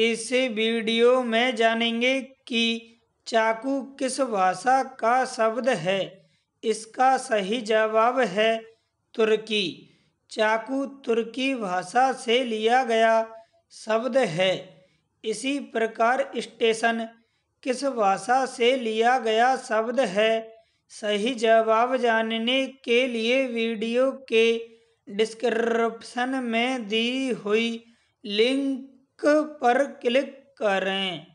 इस वीडियो में जानेंगे कि चाकू किस भाषा का शब्द है इसका सही जवाब है तुर्की चाकू तुर्की भाषा से लिया गया शब्द है इसी प्रकार स्टेशन किस भाषा से लिया गया शब्द है सही जवाब जानने के लिए वीडियो के डिस्क्रिप्शन में दी हुई लिंक पर क्लिक करें